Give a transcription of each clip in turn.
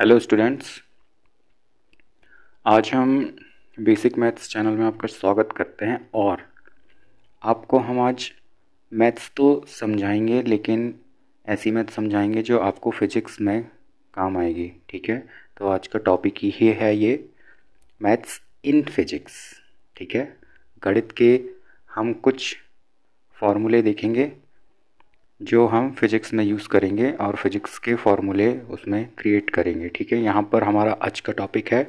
Hello students आज हम basic maths channel में आपका स्वागत करते हैं और आपको हम आज मैथ्स तो समझाएंगे लेकिन ऐसी मैथ समझाएंगे जो आपको फिजिक्स में काम आएगी ठीक है तो आज का टॉपिक ही है ये मैथ्स इन फिजिक्स ठीक है गणित के हम कुछ फॉर्मूले देखेंगे जो हम फिजिक्स में यूज़ करेंगे और फिजिक्स के फॉर्मूले उसमें क्रिएट करेंगे ठीक है यहाँ पर हमारा आज का टॉपिक है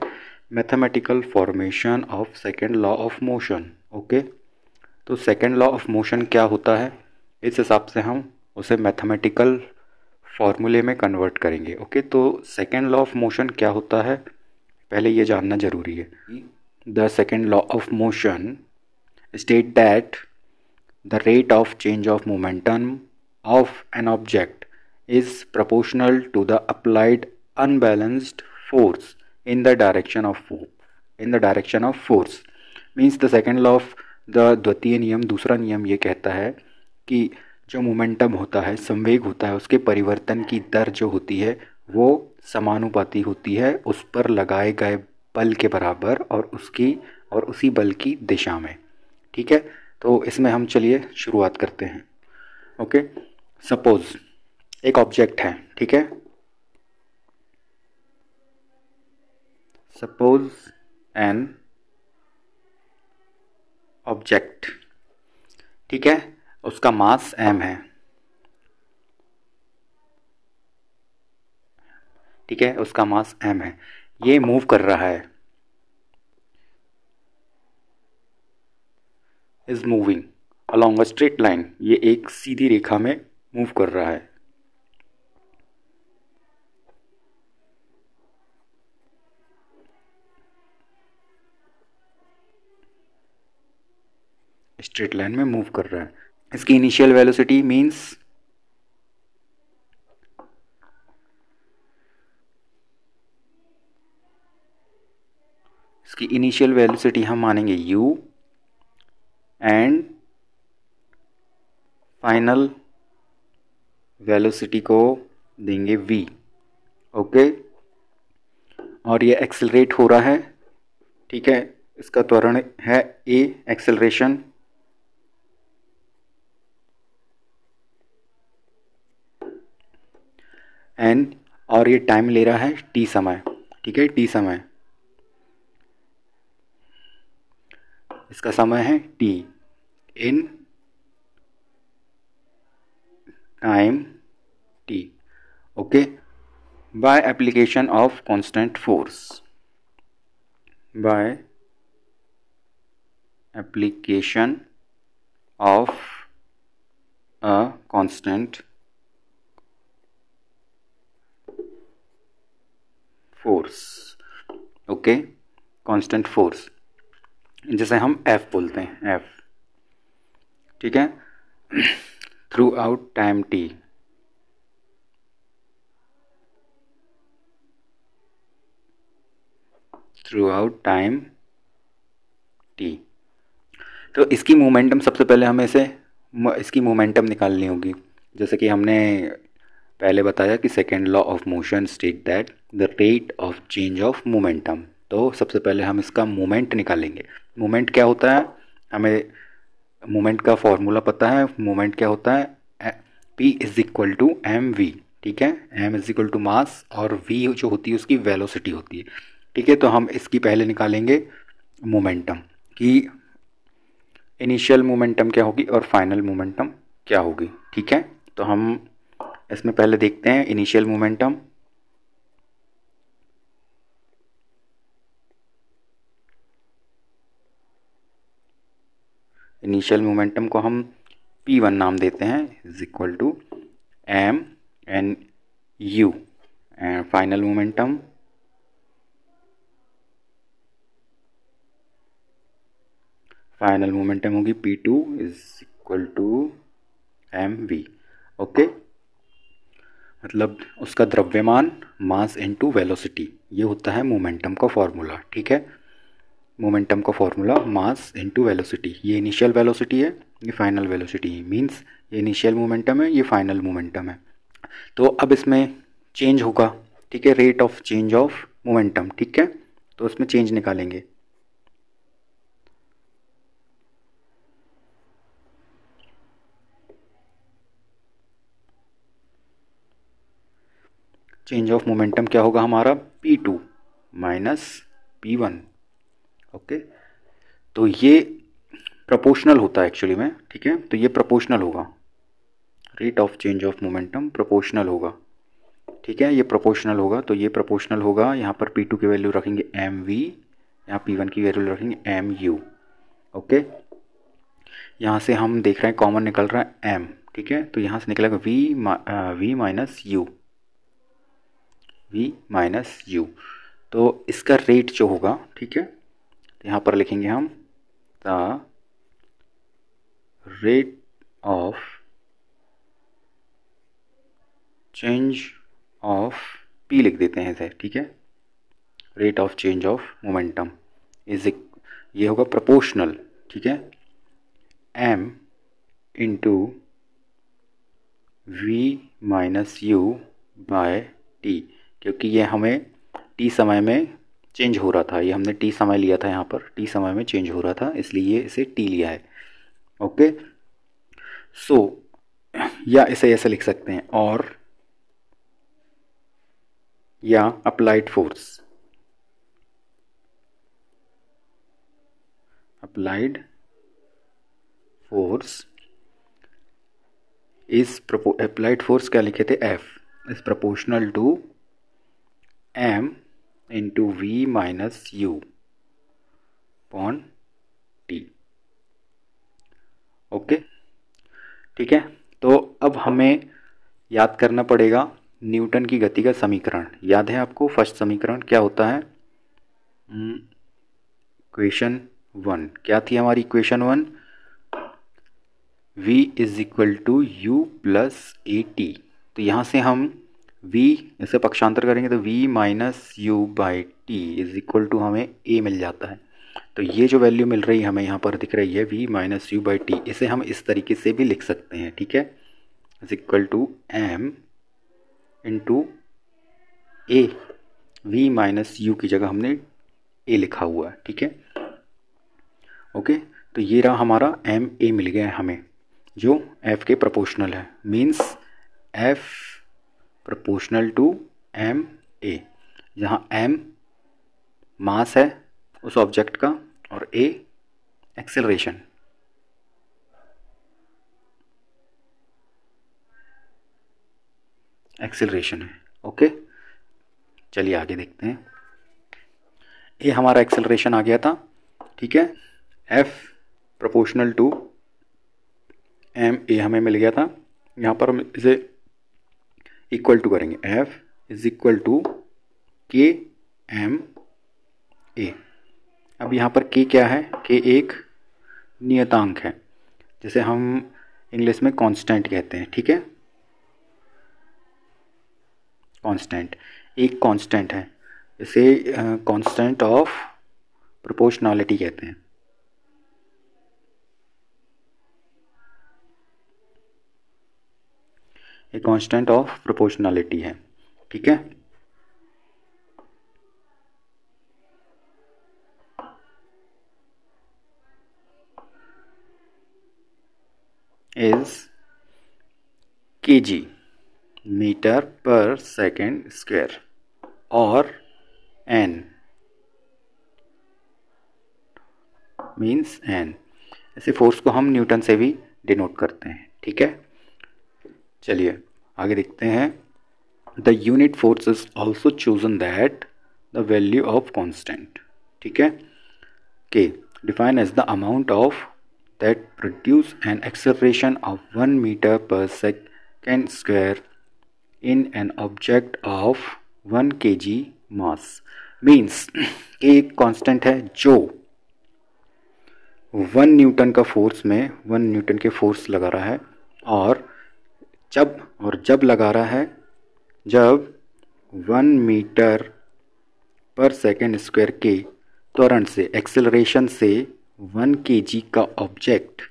mathematical formation of second law of motion okay तो सेकेंड लॉ ऑफ मोशन क्या होता है इस हिसाब से हम उसे मैथमेटिकल फॉर्मूले में कन्वर्ट करेंगे ओके तो सेकेंड लॉ ऑफ मोशन क्या होता है पहले ये जानना जरूरी है the second law of motion state that the rate of change of momentum of an object is proportional to the applied unbalanced force in the direction of in the direction of force means the second law of the द्वितीय नियम दूसरा नियम ये कहता है कि जो momentum होता है संवेग होता है उसके परिवर्तन की दर जो होती है वो समानुपाती होती है उस पर लगाए गए बल के बराबर और उसकी और उसी बल की दिशा में ठीक है तो इसमें हम चलिए शुरुआत करते हैं ओके सपोज एक ऑब्जेक्ट है ठीक है सपोज एन ऑब्जेक्ट ठीक है उसका मास एम है ठीक है उसका मास एम है ये मूव कर रहा है is moving along a straight line ये एक सीधी रेखा में मूव कर रहा है स्ट्रेट लाइन में मूव कर रहा है इसकी इनिशियल वेलोसिटी मींस इसकी इनिशियल वेलोसिटी हम मानेंगे u एंड फाइनल वेलोसिटी को देंगे v ओके और ये एक्सेलरेट हो रहा है ठीक है इसका त्वरण है ए एक्सेलरेशन एन और ये टाइम ले रहा है टी समय ठीक है टी समय इसका समय है T in time T okay by application of constant force by application of a constant force okay constant force जैसे हम एफ बोलते हैं एफ ठीक है throughout time t. Out time T तो इसकी मोमेंटम सबसे पहले हमें इसे इसकी मोमेंटम निकालनी होगी जैसे कि हमने पहले बताया कि second law of motion state that the rate of change of momentum तो सबसे पहले हम इसका मोमेंट निकालेंगे मोमेंट क्या होता है हमें मोमेंट का फॉर्मूला पता है मोमेंट क्या होता है P is equal to M V ठीक है M is equal to mass और वी जो होती है उसकी वेलोसिटी होती है ठीक है तो हम इसकी पहले निकालेंगे मोमेंटम कि इनिशियल मोमेंटम क्या होगी और फाइनल मोमेंटम क्या होगी ठीक है तो हम इसमें पहले देखते हैं इनिशियल मोमेंटम इनिशियल मोमेंटम को हम पी वन नाम देते हैं is equal to M N U and final momentum final momentum होगी P two is equal to M V okay मतलब उसका द्रव्यमान मास इनटू वेलोसिटी ये होता है मोमेंटम का फॉर्मूला ठीक है मोमेंटम का फॉर्मूला मास इनटू वेलोसिटी ये इनिशियल वेलोसिटी है ये फाइनल वेलोसिटी है मींस ये इनिशियल मोमेंटम है ये फाइनल मोमेंटम है तो अब इसमें चेंज होगा ठीक है rate of change of momentum ठीक है तो इसमें चेंज निकालेंगे चेंज ऑफ मोमेंटम क्या होगा हमारा P two minus P one okay तो ये प्रोपोर्शनल होता है एक्चुअली में ठीक है तो ये प्रोपोर्शनल होगा rate of change of momentum proportional होगा ठीक है ये प्रोपोर्शनल होगा तो ये प्रोपोर्शनल होगा यहाँ पर पी टू की वैल्यू रखेंगे एम वी यहाँ पी वन की वैल्यू रखेंगे एम यू ओके यहाँ से हम देख रहे हैं कॉमन निकल रहा है एम ठीक है तो यहाँ से निकलेगा V V minus U V minus U तो इसका रेट जो होगा ठीक है तो यहाँ पर लिखेंगे हम the rate of change of P लिख देते हैं सर ठीक है rate of change of momentum is ये होगा प्रोपोर्शनल ठीक है M into V minus U by T क्योंकि ये हमें टी समय में चेंज हो रहा था ये हमने टी समय लिया था यहाँ पर टी समय में चेंज हो रहा था इसलिए ये इसे टी लिया है ओके सो so, या इसे ऐसे लिख सकते हैं और या अप्लाइड फोर्स अप्लाइड फोर्स इस अप्लाइड फोर्स क्या लिखे थे F is proportional to M into V minus U upon T okay ठीक है तो अब हमें याद करना पड़ेगा न्यूटन की गति का समीकरण याद है आपको फर्स्ट समीकरण क्या होता है इक्वेशन hmm, वन क्या थी हमारी equation one v is equal to U plus A T तो यहाँ से हम v इसे पक्षांतर करेंगे तो v minus U by T is equal to हमें a मिल जाता है तो ये जो वैल्यू मिल रही है हमें यहाँ पर दिख रही है v minus U by T इसे हम इस तरीके से भी लिख सकते हैं ठीक है is equal to M into A V minus U की जगह हमने ए लिखा हुआ है ठीक है ओके तो ये रहा हमारा एम ए मिल गया है हमें जो एफ के प्रोपोर्शनल है means F proportional to M A जहाँ एम मास है उस ऑब्जेक्ट का और ए एक्सेलरेशन एक्सेलरेशन है ओके चलिए आगे देखते हैं ए हमारा एक्सेलरेशन आ गया था ठीक है F proportional to M A हमें मिल गया था यहाँ पर हम इसे इक्वल टू करेंगे F is equal to K M A अब यहाँ पर के क्या है के एक नियतांक है जैसे हम इंग्लिश में कांस्टेंट कहते हैं ठीक है कांस्टेंट एक कांस्टेंट है इसे कांस्टेंट ऑफ प्रोपोर्शनैलिटी कहते हैं ये कांस्टेंट ऑफ प्रोपोर्शनैलिटी है ठीक है is K G meter per second square और एन मीन्स एन ऐसे फोर्स को हम न्यूटन से भी डिनोट करते हैं ठीक है चलिए आगे देखते हैं the unit force is also chosen that the value of constant ठीक है K define as the amount of that produce an acceleration of one meter per second square in an object of one K G mass means एक constant है जो one Newton का force में one Newton के force लगा रहा है और जब और जब लगा रहा है जब one meter per second square के त्वरण से एक्सेलरेशन से वन के जी का ऑब्जेक्ट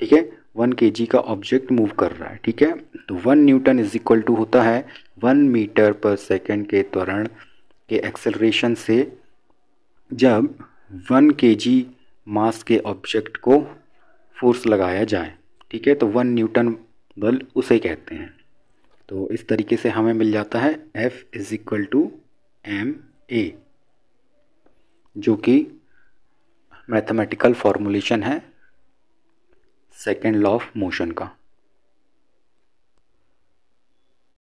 ठीक है वन के जी का ऑब्जेक्ट मूव कर रहा है ठीक है तो one Newton is equal to होता है वन मीटर पर सेकेंड के त्वरण के एक्सेलरेशन से जब वन के जी मास के ऑब्जेक्ट को फोर्स लगाया जाए ठीक है तो वन न्यूटन बल उसे कहते हैं तो इस तरीके से हमें मिल जाता है F is equal to M A जो कि मैथमेटिकल फॉर्मूलेशन है सेकेंड लॉ ऑफ मोशन का